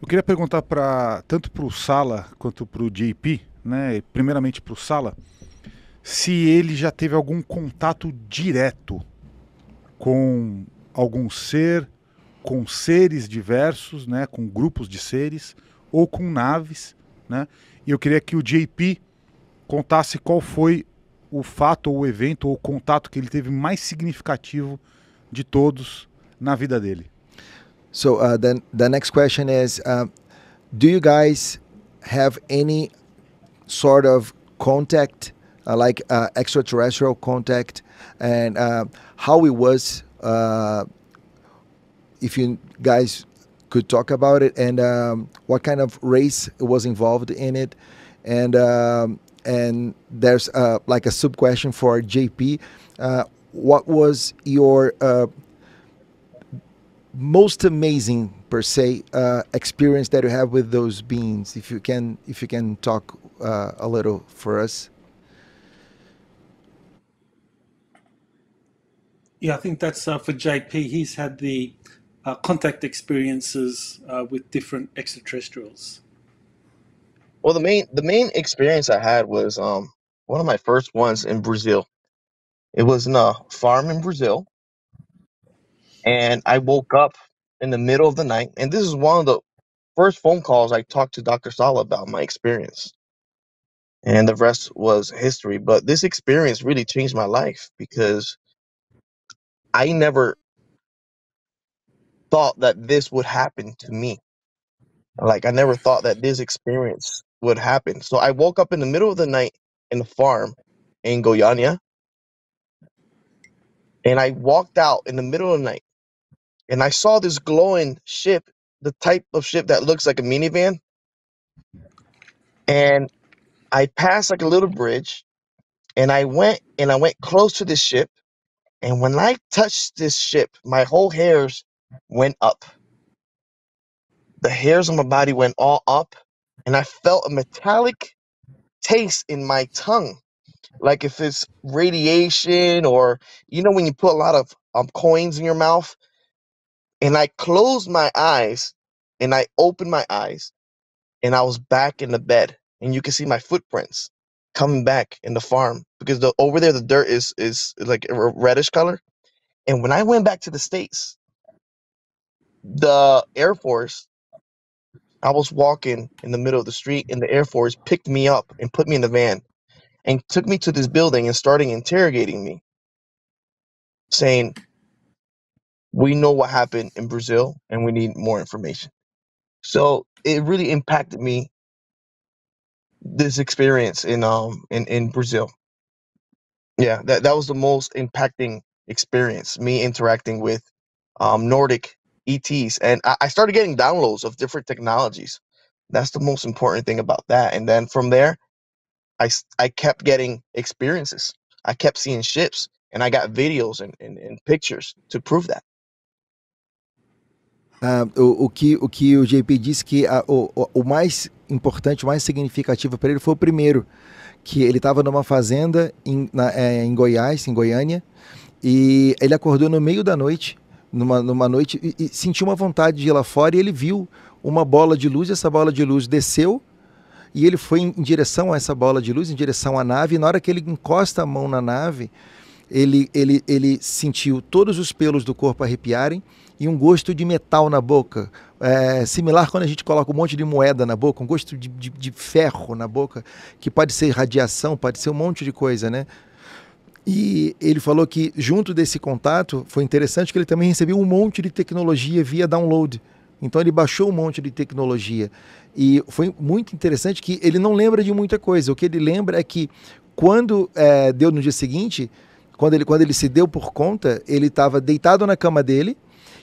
Eu queria perguntar para tanto para o Sala quanto para o JP, né? Primeiramente para o Sala, se ele já teve algum contato direto com algum ser, com seres diversos, né? Com grupos de seres ou com naves, né? E eu queria que o JP contasse qual foi o fato ou o evento ou o contato que ele teve mais significativo de todos na vida dele. So uh, then the next question is, uh, do you guys have any sort of contact, uh, like uh, extraterrestrial contact, and uh, how it was? Uh, if you guys could talk about it, and um, what kind of race was involved in it, and um, and there's like a sub question for JP. what was your most amazing per se uh, experience that you have with those beans if you can if you can talk uh, a little for us yeah i think that's uh, for jp he's had the uh, contact experiences uh, with different extraterrestrials well the main the main experience i had was um, one of my first ones in brazil it was in a farm in brazil and I woke up in the middle of the night. And this is one of the first phone calls I talked to Dr. Sala about my experience. And the rest was history. But this experience really changed my life because I never thought that this would happen to me. Like, I never thought that this experience would happen. So I woke up in the middle of the night in the farm in Goiânia. And I walked out in the middle of the night and I saw this glowing ship, the type of ship that looks like a minivan. And I passed like a little bridge, and I went and I went close to this ship, and when I touched this ship, my whole hairs went up. The hairs on my body went all up, and I felt a metallic taste in my tongue, like if it's radiation or you know when you put a lot of um, coins in your mouth and I closed my eyes and I opened my eyes and I was back in the bed. And you can see my footprints coming back in the farm because the over there the dirt is is like a reddish color. And when I went back to the States, the Air Force, I was walking in the middle of the street and the Air Force picked me up and put me in the van and took me to this building and started interrogating me, saying, we know what happened in Brazil and we need more information. So it really impacted me this experience in um in, in Brazil. Yeah, that, that was the most impacting experience, me interacting with um, Nordic ETs. And I, I started getting downloads of different technologies. That's the most important thing about that. And then from there, I kept getting experiences. I kept seeing ships and I got videos and, and, and pictures to prove that. Ah, o, o, que, o que o JP disse que a, o, o mais importante, o mais significativo para ele foi o primeiro, que ele estava numa fazenda em, na, é, em Goiás, em Goiânia, e ele acordou no meio da noite, numa, numa noite, e, e sentiu uma vontade de ir lá fora e ele viu uma bola de luz, e essa bola de luz desceu e ele foi em, em direção a essa bola de luz, em direção à nave, e na hora que ele encosta a mão na nave, ele, ele, ele sentiu todos os pelos do corpo arrepiarem e um gosto de metal na boca. É, similar quando a gente coloca um monte de moeda na boca, um gosto de, de, de ferro na boca, que pode ser radiação, pode ser um monte de coisa, né? E ele falou que, junto desse contato, foi interessante que ele também recebeu um monte de tecnologia via download. Então ele baixou um monte de tecnologia. E foi muito interessante que ele não lembra de muita coisa. O que ele lembra é que, quando é, deu no dia seguinte, quando ele, quando ele se deu por conta, ele estava deitado na cama dele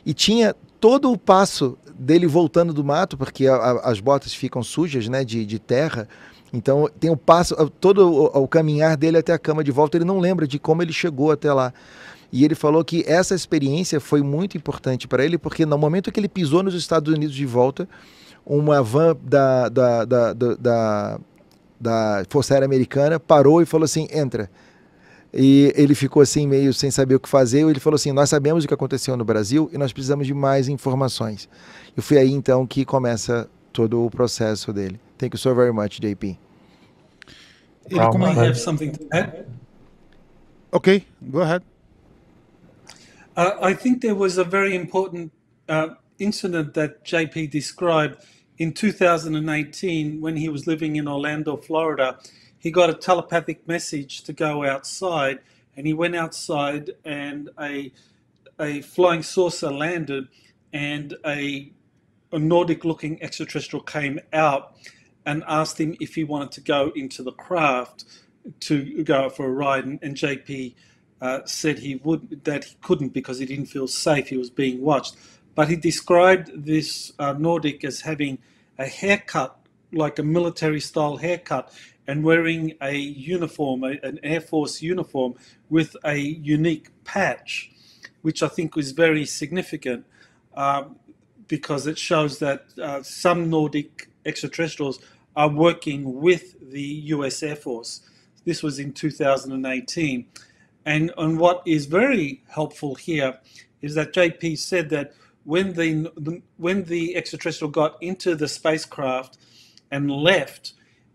e tinha todo o passo dele voltando do mato, porque a, a, as botas ficam sujas, né, de, de terra. Então tem o passo, todo o, o caminhar dele até a cama de volta, ele não lembra de como ele chegou até lá. E ele falou que essa experiência foi muito importante para ele, porque no momento que ele pisou nos Estados Unidos de volta, uma van da, da, da, da, da Força Aérea Americana parou e falou assim: entra. E ele ficou assim, meio sem saber o que fazer. Ele falou assim: Nós sabemos o que aconteceu no Brasil e nós precisamos de mais informações. E foi aí então que começa todo o processo dele. Thank you so very much, JP. Ele, como I have something to add? Okay, go ahead. Uh, I think there was a very important uh, incident that JP described in 2018 when he was living in Orlando, Florida. he got a telepathic message to go outside, and he went outside, and a a flying saucer landed, and a a Nordic-looking extraterrestrial came out and asked him if he wanted to go into the craft to go out for a ride, and, and JP. Uh, said he would that he couldn't because he didn't feel safe. He was being watched, but he described this uh, Nordic as having a haircut, like a military-style haircut, and wearing a uniform, a, an Air Force uniform with a unique patch, which I think was very significant uh, because it shows that uh, some Nordic extraterrestrials are working with the US Air Force. This was in 2018. And, and what is very helpful here is that JP said that when the, the when the extraterrestrial got into the spacecraft and left,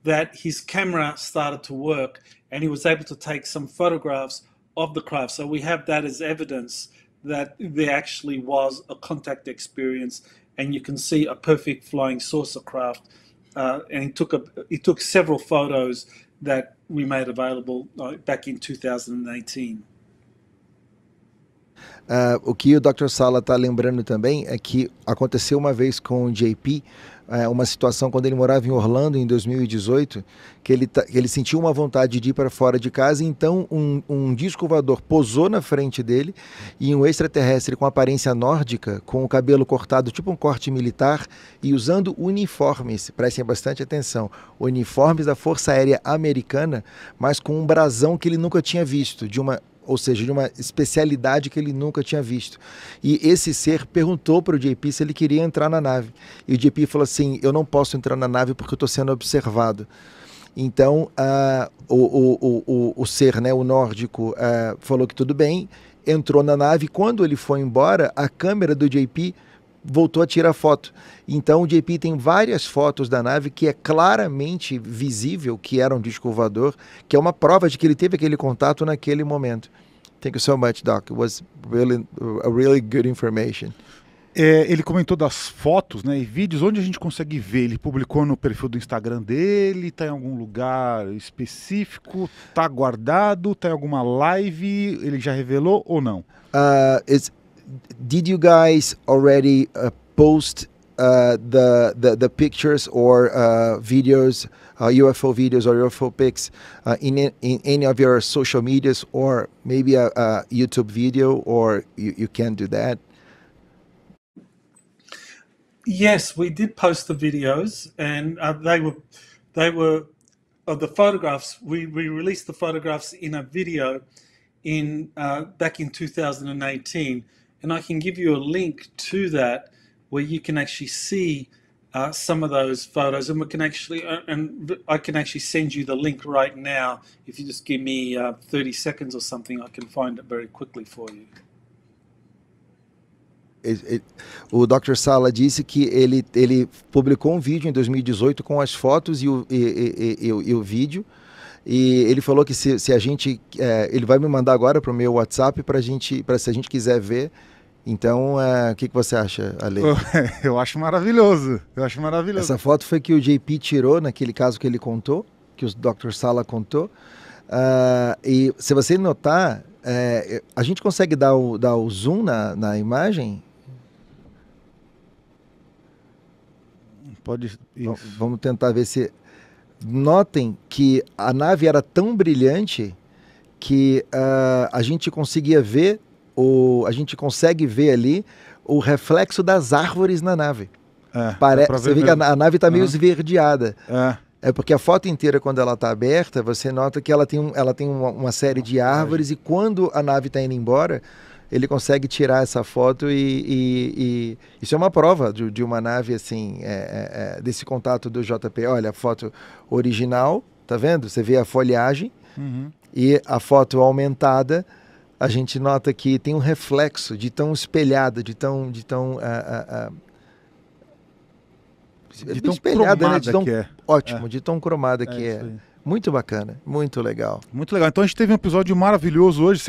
that his camera started to work and he was able to take some photographs of the craft. So we have that as evidence that there actually was a contact experience and you can see a perfect flying saucer craft. Uh, and he took, a, he took several photos that we made available uh, back in 2018. Uh, o que o Dr. Sala está lembrando também é que aconteceu uma vez com o JP uh, eh, uma situação quando ele morava em Orlando em 2018, que ele, tá, ele sentiu uma vontade de ir para fora de casa, então um, um disco voador posou na frente dele e um extraterrestre com aparência nórdica, com o cabelo cortado tipo um corte militar e usando uniformes, prestem bastante atenção, uniformes da Força Aérea Americana, mas com um brasão que ele nunca tinha visto, de uma ou seja, de uma especialidade que ele nunca tinha visto. E esse ser perguntou para o JP se ele queria entrar na nave. E o JP falou assim: Eu não posso entrar na nave porque eu estou sendo observado. Então, uh, o, o, o, o, ser, né, o nórdico, uh, falou que tudo bem, entrou na nave. Quando ele foi embora, a câmera do JP voltou a tirar foto. Então o JP tem várias fotos da nave que é claramente visível que era um disco voador, que é uma prova de que ele teve aquele contato naquele momento. Thank you so much, Doc. It was really, a really good information. É, ele comentou das fotos né, e vídeos, onde a gente consegue ver? Ele publicou no perfil do Instagram dele, está em algum lugar específico, está guardado, está em alguma live, ele já revelou ou não? Uh, it's did you guys already uh, post uh, the, the, the pictures or uh, videos, UFO uh, videos or UFO pics uh, in in any of your social medias or maybe a, a YouTube video, or you, you can do that. Yes, we did post the videos, and uh, they were they were of the photographs. We we released the photographs in a video in back in 2018 and I can give you a link to that where you can actually see uh, some of those photos and we can actually uh, and I can actually send you the link right now if you just give me uh, 30 seconds or something I can find it very quickly for you. o Dr. Sala disse que ele, ele publicou um vídeo em 2018 com as fotos e o, e, e, e, e o vídeo E ele falou que se, se a gente. É, ele vai me mandar agora para o meu WhatsApp para gente, para se a gente quiser ver. Então, é, o é, que, que você acha, Ale? Eu acho maravilhoso. Eu acho maravilhoso. Essa foto foi que o JP tirou naquele caso que ele contou, que o Dr. Sala contou. Uh, e se você notar, é, a gente consegue dar o, dar o zoom na, na imagem? Pode. Isso. Vamos tentar ver se notem que a nave era tão brilhante que uh, a gente conseguia ver, o, a gente consegue ver ali o reflexo das árvores na nave. É, Parece, você vê que a, a nave está uhum. meio esverdeada. É. É porque a foto inteira, quando ela está aberta, você nota que ela tem, um, ela tem uma, uma série de árvores e quando a nave está indo embora, ele consegue tirar essa foto e, e, e isso é uma prova de, de uma nave assim é, é, é desse contato do JP. Olha a foto original, tá vendo? Você vê a folhagem uhum. e a foto aumentada. A gente nota que tem um reflexo de tão espelhada, de tão de tão é, é, de tão espelhada, né? de tão, que é. ótimo, é. de tão cromada que é. Muito bacana, muito legal. Muito legal. Então a gente teve um episódio maravilhoso hoje.